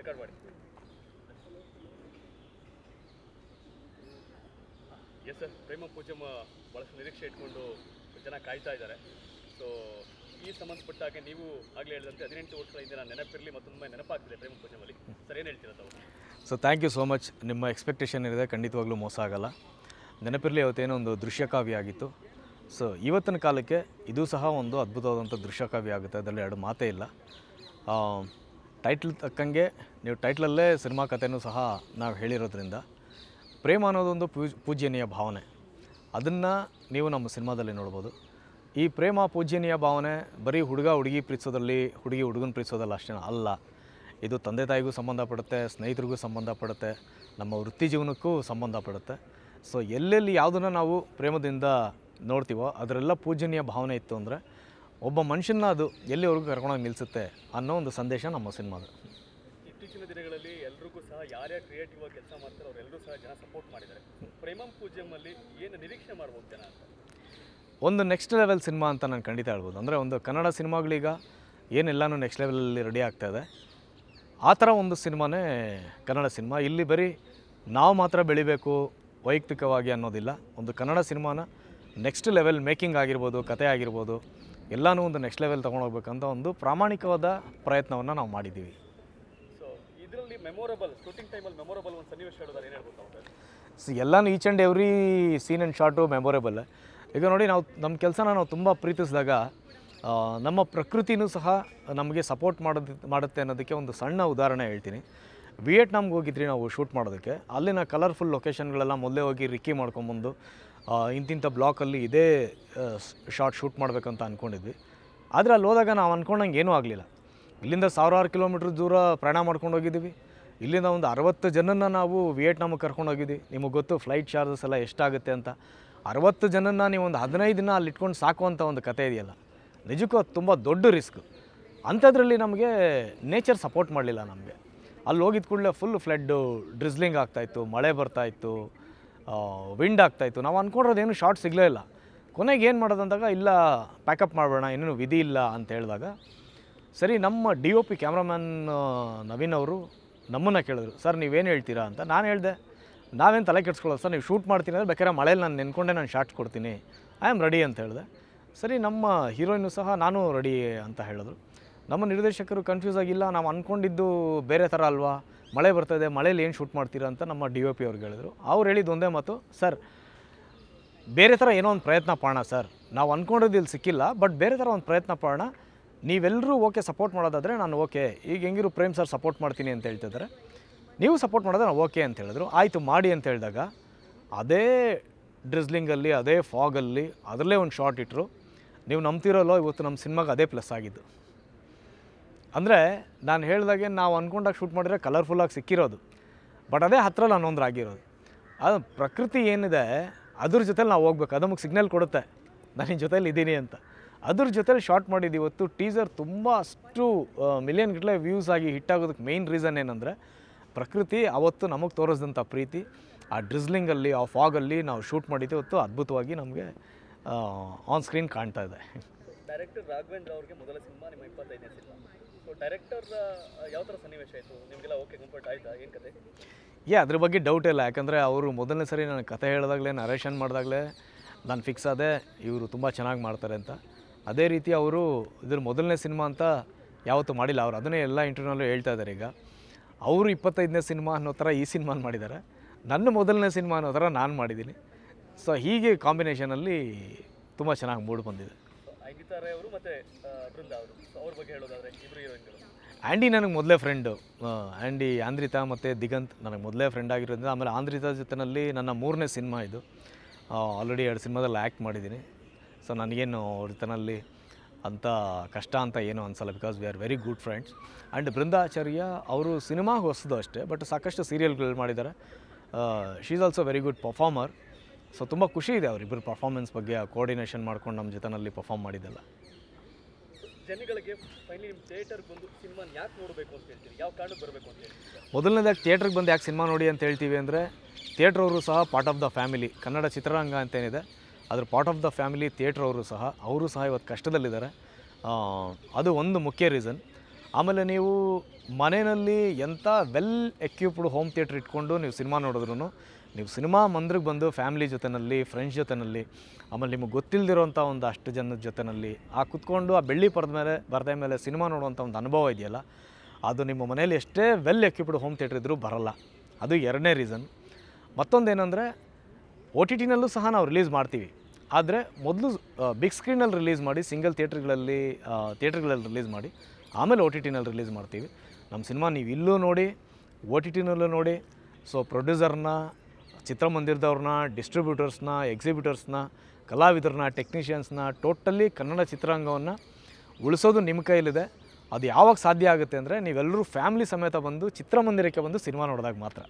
record ಮಾಡಿ yes sir ಪ್ರೇಮ ಪೂಜೆ ಭಾಳಷ್ಟು ನಿರೀಕ್ಷೆ ಇಟ್ಕೊಂಡು ಜನ ಕಾಯ್ತಾ ಇದ್ದಾರೆ ಸೊ ಈ ಸಂಬಂಧಪಟ್ಟ ಹಾಗೆ ನೀವು ಆಗಲೇ ಹೇಳಿದಂತೆ ಹದಿನೆಂಟು ವರ್ಷಗಳ ಹಿಂದೆ ನಾನು ನೆನಪಿರಲಿ ಮತ್ತೊಮ್ಮೆ ನೆನಪಾಗ್ತಿದೆ ಪ್ರೇಮ ಪೂಜೆಯಲ್ಲಿ ಸರ್ ಏನು ಹೇಳ್ತೀರಾ ತಾವು so thank you so much ನಿಮ್ಮ ಎಕ್ಸ್ಪೆಕ್ಟೇಷನ್ ಇದೆ ಖಂಡಿತವಾಗ್ಲೂ ಮೋಸ ಆಗಲ್ಲ ನೆನಪಿರಲಿ ಅವತ್ತೇನೋ ಒಂದು ದೃಶ್ಯಕಾವ್ಯ ಆಗಿತ್ತು ಸೊ ಇವತ್ತಿನ ಕಾಲಕ್ಕೆ ಇದು ಸಹ ಒಂದು ಅದ್ಭುತವಾದಂಥ ದೃಶ್ಯಕಾವ್ಯ ಆಗುತ್ತೆ ಅದರಲ್ಲಿ ಎರಡು ಮಾತೇ ಇಲ್ಲ um, ಟೈಟ್ಲ್ ತಕ್ಕಂಗೆ ನೀವು ಟೈಟ್ಲಲ್ಲೇ ಸಿನಿಮಾ ಕಥೆನೂ ಸಹ ನಾವು ಹೇಳಿರೋದ್ರಿಂದ ಪ್ರೇಮ ಅನ್ನೋದೊಂದು ಪೂಜ್ ಪೂಜ್ಯನೀಯ ಭಾವನೆ ಅದನ್ನು ನೀವು ನಮ್ಮ ಸಿನಿಮಾದಲ್ಲಿ ನೋಡ್ಬೋದು ಈ ಪ್ರೇಮ ಪೂಜ್ಯನೀಯ ಭಾವನೆ ಬರೀ ಹುಡುಗ ಹುಡುಗಿ ಪ್ರೀತಿಸೋದಲ್ಲಿ ಹುಡುಗಿ ಹುಡುಗನ ಪ್ರೀತಿಸೋದಲ್ಲಿ ಅಷ್ಟೇ ಅಲ್ಲ ಇದು ತಂದೆ ತಾಯಿಗೂ ಸಂಬಂಧಪಡುತ್ತೆ ಸ್ನೇಹಿತರಿಗೂ ಸಂಬಂಧಪಡುತ್ತೆ ನಮ್ಮ ವೃತ್ತಿ ಜೀವನಕ್ಕೂ ಸಂಬಂಧಪಡುತ್ತೆ ಸೊ ಎಲ್ಲೆಲ್ಲಿ ಯಾವುದನ್ನು ನಾವು ಪ್ರೇಮದಿಂದ ನೋಡ್ತೀವೋ ಅದರೆಲ್ಲ ಪೂಜ್ಯನೀಯ ಭಾವನೆ ಇತ್ತು ಅಂದರೆ ಒಬ್ಬ ಮನುಷ್ಯನ ಅದು ಎಲ್ಲಿವರೆಗೂ ಕರ್ಕೊಂಡೋಗಿ ನಿಲ್ಲಿಸುತ್ತೆ ಅನ್ನೋ ಒಂದು ಸಂದೇಶ ನಮ್ಮ ಸಿನಿಮಾದ ಇತ್ತೀಚಿನ ದಿನಗಳಲ್ಲಿ ಎಲ್ರಿಗೂ ಸಹ ಯಾರ್ಯಾರು ಕ್ರಿಯೇಟಿವ್ ಆಗಿ ಕೆಲಸ ಮಾಡ್ತಾರೆ ಅವರೆಲ್ಲರೂ ಸಹ ಜನ ಸಪೋರ್ಟ್ ಮಾಡಿದ್ದಾರೆ ಪ್ರೇಮಂ ಪೂಜ್ಯಮಲ್ಲಿ ಏನು ನಿರೀಕ್ಷೆ ಮಾಡ್ಬೋದು ಜನ ಒಂದು ನೆಕ್ಸ್ಟ್ ಲೆವೆಲ್ ಸಿನಿಮಾ ಅಂತ ನಾನು ಖಂಡಿತ ಹೇಳ್ಬೋದು ಅಂದರೆ ಒಂದು ಕನ್ನಡ ಸಿನಿಮಾಗಳೀಗ ಏನೆಲ್ಲನೂ ನೆಕ್ಸ್ಟ್ ಲೆವೆಲಲ್ಲಿ ರೆಡಿ ಆಗ್ತಾ ಇದೆ ಆ ಥರ ಒಂದು ಸಿನಿಮಾನೇ ಕನ್ನಡ ಸಿನಿಮಾ ಇಲ್ಲಿ ಬರೀ ನಾವು ಮಾತ್ರ ಬೆಳಿಬೇಕು ವೈಯಕ್ತಿಕವಾಗಿ ಅನ್ನೋದಿಲ್ಲ ಒಂದು ಕನ್ನಡ ಸಿನಿಮಾನ ನೆಕ್ಸ್ಟ್ ಲೆವೆಲ್ ಮೇಕಿಂಗ್ ಆಗಿರ್ಬೋದು ಕತೆ ಆಗಿರ್ಬೋದು ಎಲ್ಲನೂ ಒಂದು ನೆಕ್ಸ್ಟ್ ಲೆವೆಲ್ ತೊಗೊಂಡೋಗ್ಬೇಕಂತ ಒಂದು ಪ್ರಾಮಾಣಿಕವಾದ ಪ್ರಯತ್ನವನ್ನು ನಾವು ಮಾಡಿದ್ದೀವಿ ಇದರಲ್ಲಿ ಮೆಮೊರಬಲ್ ಎಲ್ಲನೂ each and every scene and short memorable ಈಗ ನೋಡಿ ನಾವು ನಮ್ಮ ಕೆಲಸನ ನಾವು ತುಂಬ ಪ್ರೀತಿಸಿದಾಗ ನಮ್ಮ ಪ್ರಕೃತಿನೂ ಸಹ ನಮಗೆ ಸಪೋರ್ಟ್ ಮಾಡೋದು ಮಾಡುತ್ತೆ ಅನ್ನೋದಕ್ಕೆ ಒಂದು ಸಣ್ಣ ಉದಾಹರಣೆ ಹೇಳ್ತೀನಿ ವಿಯೆಟ್ನಾಮ್ಗೆ ಹೋಗಿದ್ರಿ ನಾವು ಶೂಟ್ ಮಾಡೋದಕ್ಕೆ ಅಲ್ಲಿನ ಕಲರ್ಫುಲ್ ಲೊಕೇಶನ್ಗಳೆಲ್ಲ ಮೊದಲೇ ಹೋಗಿ ರಿಕ್ಕಿ ಮಾಡ್ಕೊಂಬಂದು ಇಂತಿಂಥ ಬ್ಲಾಕಲ್ಲಿ ಇದೇ ಶಾರ್ಟ್ ಶೂಟ್ ಮಾಡಬೇಕಂತ ಅಂದ್ಕೊಂಡಿದ್ವಿ ಆದರೆ ಅಲ್ಲಿ ಹೋದಾಗ ನಾವು ಅಂದ್ಕೊಂಡಂಗೆ ಏನೂ ಆಗಲಿಲ್ಲ ಇಲ್ಲಿಂದ ಸಾವಿರಾರು ಕಿಲೋಮೀಟ್ರ್ ದೂರ ಪ್ರಯಾಣ ಮಾಡ್ಕೊಂಡು ಹೋಗಿದ್ದೀವಿ ಇಲ್ಲಿಂದ ಒಂದು ಅರವತ್ತು ಜನನ ನಾವು ವಿಯೆಟ್ನಾಮಿಗೆ ಕರ್ಕೊಂಡು ಹೋಗಿದ್ವಿ ನಿಮಗೆ ಗೊತ್ತು ಫ್ಲೈಟ್ ಚಾರ್ಜಸ್ ಎಲ್ಲ ಎಷ್ಟಾಗುತ್ತೆ ಅಂತ ಅರವತ್ತು ಜನನ ನೀವು ಒಂದು ಹದಿನೈದು ದಿನ ಅಲ್ಲಿ ಇಟ್ಕೊಂಡು ಸಾಕುವಂಥ ಒಂದು ಕತೆ ಇದೆಯಲ್ಲ ನಿಜಕ್ಕೂ ಅದು ತುಂಬ ದೊಡ್ಡ ರಿಸ್ಕ್ ಅಂಥದ್ರಲ್ಲಿ ನಮಗೆ ನೇಚರ್ ಸಪೋರ್ಟ್ ಮಾಡಲಿಲ್ಲ ನಮಗೆ ಅಲ್ಲಿ ಹೋಗಿದ ಕೂಡಲೇ ಫುಲ್ ಫ್ಲಡ್ಡು ಡ್ರಿಸ್ಲಿಂಗ್ ಆಗ್ತಾಯಿತ್ತು ಮಳೆ ಬರ್ತಾಯಿತ್ತು ವಿಂಡ್ ಆಗ್ತಾಯಿತ್ತು ನಾವು ಏನು ಶಾರ್ಟ್ ಸಿಗಲೇ ಇಲ್ಲ ಕೊನೆಗೆ ಏನು ಮಾಡೋದು ಅಂದಾಗ ಇಲ್ಲ ಪ್ಯಾಕಪ್ ಮಾಡಬೇಡ ಇನ್ನೂ ವಿಧಿ ಇಲ್ಲ ಅಂತ ಹೇಳಿದಾಗ ಸರಿ ನಮ್ಮ D O P cameraman Naveen ಅವರು ನಮ್ಮನ್ನು ಕೇಳಿದ್ರು ಸರ್ ನೀವೇನು ಹೇಳ್ತೀರಾ ಅಂತ ನಾನು ಹೇಳಿದೆ ನಾವೇನು ತಲೆ ಕೆಡ್ಸ್ಕೊಳ್ಳೋದು ಸರ್ ನೀವು ಶೂಟ್ ಮಾಡ್ತೀನಿ ಅಂದರೆ ಬೇಕಾದ್ರೆ ಮಳೇಲಿ ನಾನು ನೆನ್ಕೊಂಡೆ ನಾನು ಶಾರ್ಟ್ಸ್ ಕೊಡ್ತೀನಿ ಐ ಆಮ್ ರೆಡಿ ಅಂತ ಹೇಳಿದೆ ಸರಿ ನಮ್ಮ ಹೀರೋಯಿನು ಸಹ ನಾನು ರೆಡಿ ಅಂತ ಹೇಳಿದ್ರು ನಮ್ಮ ನಿರ್ದೇಶಕರು ಕನ್ಫ್ಯೂಸ್ ಆಗಿಲ್ಲ ನಾವು ಅಂದ್ಕೊಂಡಿದ್ದು ಬೇರೆ ಥರ ಅಲ್ವಾ ಮಳೆ ಬರ್ತದೆ ಮಳೇಲಿ ಏನು ಶೂಟ್ ಮಾಡ್ತೀರಾ ಅಂತ ನಮ್ಮ ಡಿ ಒ ಪಿ ಅವ್ರಿಗೆ ಹೇಳಿದರು ಅವ್ರು ಹೇಳಿದ್ದು ಒಂದೇ ಮಾತು ಸರ್ ಬೇರೆ ಥರ ಏನೋ ಒಂದು ಪ್ರಯತ್ನ ಪಾಣ ಸರ್ ನಾವು ಅಂದ್ಕೊಂಡಿದ್ದು ಇಲ್ಲಿ ಸಿಕ್ಕಿಲ್ಲ ಬಟ್ ಬೇರೆ ಥರ ಒಂದು ಪ್ರಯತ್ನ ಪಾಣ ನೀವೆಲ್ಲರೂ ಓಕೆ ಸಪೋರ್ಟ್ ಮಾಡೋದಾದರೆ ನಾನು ಓಕೆ ಈಗ ಹೆಂಗಿರು ಪ್ರೇಮ್ ಸರ್ ಸಪೋರ್ಟ್ ಮಾಡ್ತೀನಿ ಅಂತ ಹೇಳ್ತಿದ್ದಾರೆ ನೀವು ಸಪೋರ್ಟ್ ಮಾಡಿದ್ರೆ ನಾವು ಓಕೆ ಅಂತ ಹೇಳಿದ್ರು ಆಯಿತು ಮಾಡಿ ಅಂತ ಹೇಳಿದಾಗ ಅದೇ ಡ್ರಿಸ್ಲಿಂಗಲ್ಲಿ ಅದೇ ಫಾಗಲ್ಲಿ ಅದರಲ್ಲೇ ಒಂದು ಶಾರ್ಟ್ ಇಟ್ಟರು ನೀವು ನಂಬ್ತಿರೋಲ್ಲೋ ಇವತ್ತು ನಮ್ಮ ಸಿನಿಮಾಗೆ ಅದೇ ಪ್ಲಸ್ ಆಗಿದ್ದು ಅಂದರೆ ನಾನು ಹೇಳಿದಾಗೆ ನಾವು ಅಂದ್ಕೊಂಡಾಗ ಶೂಟ್ ಮಾಡಿದರೆ ಕಲರ್ಫುಲ್ಲಾಗಿ ಸಿಕ್ಕಿರೋದು ಬಟ್ ಅದೇ ಹತ್ರ ನಾನು ಆಗಿರೋದು ಅದು ಪ್ರಕೃತಿ ಏನಿದೆ ಅದ್ರ ಜೊತೇಲಿ ನಾವು ಹೋಗ್ಬೇಕು ಅದು ನಮಗೆ ಸಿಗ್ನಲ್ ಕೊಡುತ್ತೆ ನನ್ನ ನಿನ್ನ ಜೊತೇಲಿ ಇದ್ದೀನಿ ಅಂತ ಅದ್ರ ಜೊತೇಲಿ ಶಾರ್ಟ್ ಮಾಡಿದ್ದು ಇವತ್ತು ಟೀಸರ್ ತುಂಬ ಅಷ್ಟು ಮಿಲಿಯನ್ ಗಟ್ಟಲೆ ವ್ಯೂಸ್ ಆಗಿ ಹಿಟ್ ಆಗೋದಕ್ಕೆ ಮೇಯ್ನ್ ರೀಸನ್ ಏನಂದರೆ ಪ್ರಕೃತಿ ಅವತ್ತು ನಮಗೆ ತೋರಿಸಿದಂಥ ಪ್ರೀತಿ ಆ ಡ್ರಿಸ್ಲಿಂಗಲ್ಲಿ ಆ ಫಾಗಲ್ಲಿ ನಾವು ಶೂಟ್ ಮಾಡಿದ್ದು ಇವತ್ತು ಅದ್ಭುತವಾಗಿ ನಮಗೆ ಆನ್ ಸ್ಕ್ರೀನ್ ಕಾಣ್ತಾ ಇದೆ ಡೈರೆಕ್ಟರ್ ರಾಘವೇಂದ್ರ ಅವ್ರಿಗೆ ಮೊದಲ ಸಿನಿಮಾ ನಿಮ್ಮ ಇಪ್ಪತ್ತೈದನೇ ಸಿನಿಮಾ ಡೈರೆಕ್ಟರ್ ಯಾವ ಸನ್ನಿವೇಶ ನಿಮಗೆಲ್ಲ ಓಕೆ ಕಂಫರ್ಟ್ ಏನು ಯಾ ಅದ್ರ ಬಗ್ಗೆ ಡೌಟ್ ಇಲ್ಲ ಯಾಕಂದರೆ ಅವರು ಮೊದಲನೇ ಸರಿ ನಾನು ಕತೆ ಹೇಳಿದಾಗಲೇ ನರೇಷನ್ ಮಾಡಿದಾಗಲೇ ನಾನು ಫಿಕ್ಸ್ ಆದೆ ಇವರು ತುಂಬ ಚೆನ್ನಾಗಿ ಮಾಡ್ತಾರೆ ಅಂತ ಅದೇ ರೀತಿ ಅವರು ಇದ್ರ ಮೊದಲನೇ ಸಿನಿಮಾ ಅಂತ ಯಾವತ್ತೂ ಮಾಡಿಲ್ಲ ಅವರು ಅದನ್ನೇ ಎಲ್ಲ ಇಂಟರ್ವ್ಯೂನಲ್ಲೂ ಹೇಳ್ತಾ ಇದ್ದಾರೆ ಈಗ ಅವರು ಇಪ್ಪತ್ತೈದನೇ ಸಿನಿಮಾ ಅನ್ನೋ ಥರ ಈ ಸಿನಿಮಾನ ಮಾಡಿದ್ದಾರೆ ನನ್ನ ಮೊದಲನೇ ಸಿನಿಮಾ ಅನ್ನೋ ಥರ ನಾನು ಮಾಡಿದ್ದೀನಿ ಸೊ ಹೀಗೆ ಕಾಂಬಿನೇಷನಲ್ಲಿ ತುಂಬ ಚೆನ್ನಾಗಿ ಮೂಡ್ ಬಂದಿದೆ ಮತ್ತೆ ಅವರು ಬಗ್ಗೆ ಆ್ಯಂಡಿ ನನಗೆ ಮೊದಲೇ ಫ್ರೆಂಡು ಆ್ಯಂಡಿ ಆಂದ್ರಿತಾ ಮತ್ತು ದಿಗಂತ್ ನನಗೆ ಮೊದಲೇ ಫ್ರೆಂಡ್ ಆಗಿರೋದ್ರಿಂದ ಆಮೇಲೆ ಆಂದ್ರಿತಾ ಜೊತೆನಲ್ಲಿ ನನ್ನ ಮೂರನೇ ಸಿನಿಮಾ ಇದು ಆಲ್ರೆಡಿ ಎರಡು ಸಿನಿಮಾದಲ್ಲಿ ಆ್ಯಕ್ಟ್ ಮಾಡಿದ್ದೀನಿ ಸೊ ನನಗೇನು ಅವ್ರತನಲ್ಲಿ ಅಂತ ಕಷ್ಟ ಅಂತ ಏನು ಅನಿಸಲ್ಲ because we are very good friends and Brindacharya ಅವರು ಸಿನಿಮಾಗೆ ಹೊಸದು ಅಷ್ಟೇ ಬಟ್ ಸಾಕಷ್ಟು ಸೀರಿಯಲ್ಗಳು ಮಾಡಿದ್ದಾರೆ she is also very good performer so ತುಂಬ ಖುಷಿ ಇದೆ ಅವರಿಬ್ಬರು ಪರ್ಫಾರ್ಮೆನ್ಸ್ ಬಗ್ಗೆ ಆ ಕೋಆರ್ಡಿನೇಷನ್ ಮಾಡ್ಕೊಂಡು ನಮ್ಮ ಜೊತೆನಲ್ಲಿ ಪರ್ಫಾರ್ಮ್ ಮಾಡಿದ್ದೆಲ್ಲ ಮೊದಲನೇದಾಗಿ ಥಿಯೇಟ್ರಿಗೆ ಬಂದು ಯಾಕೆ ಸಿನಿಮಾ ನೋಡಿ ಅಂತ ಹೇಳ್ತೀವಿ ಅಂದರೆ ಥಿಯೇಟ್ರ್ ಅವರು ಸಹ part of the family Kannada ಚಿತ್ರರಂಗ ಅಂತೇನಿದೆ ಅದ್ರ part of the family theatre ಅವರು ಸಹ ಅವರು ಸಹ ಇವತ್ತು ಕಷ್ಟದಲ್ಲಿದ್ದಾರೆ ಅದು ಒಂದು ಮುಖ್ಯ ರೀಸನ್ ಆಮೇಲೆ ನೀವು ಮನೆಯಲ್ಲಿ ಎಂಥ ವೆಲ್ ಎಕ್ವಿಪ್ಡ್ ಹೋಮ್ ಥಿಯೇಟ್ರ್ ಇಟ್ಕೊಂಡು ನೀವು ಸಿನಿಮಾ ನೋಡಿದ್ರು ನೀವು ಸಿನಿಮಾ ಮಂದ್ರಿಗೆ ಬಂದು ಫ್ಯಾಮಿಲಿ ಜೊತೆನಲ್ಲಿ ಫ್ರೆಂಡ್ಸ್ ಜೊತೆನಲ್ಲಿ ಆಮೇಲೆ ನಿಮಗೆ ಗೊತ್ತಿಲ್ಲದಿರೋಂಥ ಒಂದು ಅಷ್ಟು ಜನದ ಜೊತೆಯಲ್ಲಿ ಆ ಕುತ್ಕೊಂಡು ಆ ಬೆಳ್ಳಿ ಪರದ ಮೇಲೆ ಬರದೇ ಮೇಲೆ ಸಿನಿಮಾ ನೋಡುವಂಥ ಒಂದು ಅನುಭವ ಇದೆಯಲ್ಲ ಅದು ನಿಮ್ಮ ಮನೆಯಲ್ಲಿ ಎಷ್ಟೇ ವೆಲ್ ಎಕ್ವಿಪ್ಡ್ ಹೋಮ್ ಥಿಯೇಟ್ರ್ ಇದ್ದರೂ ಬರಲ್ಲ ಅದು ಎರಡನೇ ರೀಸನ್ ಮತ್ತೊಂದೇನೆಂದರೆ ಒ ಟಿ ಟಿನಲ್ಲೂ ಸಹ ನಾವು ರಿಲೀಸ್ ಮಾಡ್ತೀವಿ ಆದರೆ ಮೊದಲು ಬಿಗ್ ಸ್ಕ್ರೀನಲ್ಲಿ ರಿಲೀಸ್ ಮಾಡಿ ಸಿಂಗಲ್ ಥಿಯೇಟ್ರ್ಗಳಲ್ಲಿ ಥಿಯೇಟ್ರ್ಗಳಲ್ಲಿ ರಿಲೀಸ್ ಮಾಡಿ ಆಮೇಲೆ ಒ ಟಿ ಟಿನಲ್ಲಿ ರಿಲೀಸ್ ಮಾಡ್ತೀವಿ ನಮ್ಮ ಸಿನಿಮಾ ನೀವು ಇಲ್ಲೂ ನೋಡಿ ಒ ಟಿ ಟಿನಲ್ಲೂ ನೋಡಿ ಸೊ ಪ್ರೊಡ್ಯೂಸರ್ನ ಚಿತ್ರಮಂದಿರದವ್ರನ್ನ ಡಿಸ್ಟ್ರಿಬ್ಯೂಟರ್ಸ್ನ ಎಕ್ಸಿಬಿಟರ್ಸ್ನ ಕಲಾವಿದರನ್ನ ಟೆಕ್ನಿಷಿಯನ್ಸ್ನ ಟೋಟಲಿ ಕನ್ನಡ ಚಿತ್ರರಂಗವನ್ನು ಉಳಿಸೋದು ನಿಮ್ಮ ಕೈಲಿದೆ ಅದು ಯಾವಾಗ ಸಾಧ್ಯ ಆಗುತ್ತೆ ಅಂದರೆ ನೀವೆಲ್ಲರೂ ಫ್ಯಾಮ್ಲಿ ಸಮೇತ ಬಂದು ಚಿತ್ರಮಂದಿರಕ್ಕೆ ಬಂದು ಸಿನಿಮಾ ನೋಡಿದಾಗ ಮಾತ್ರ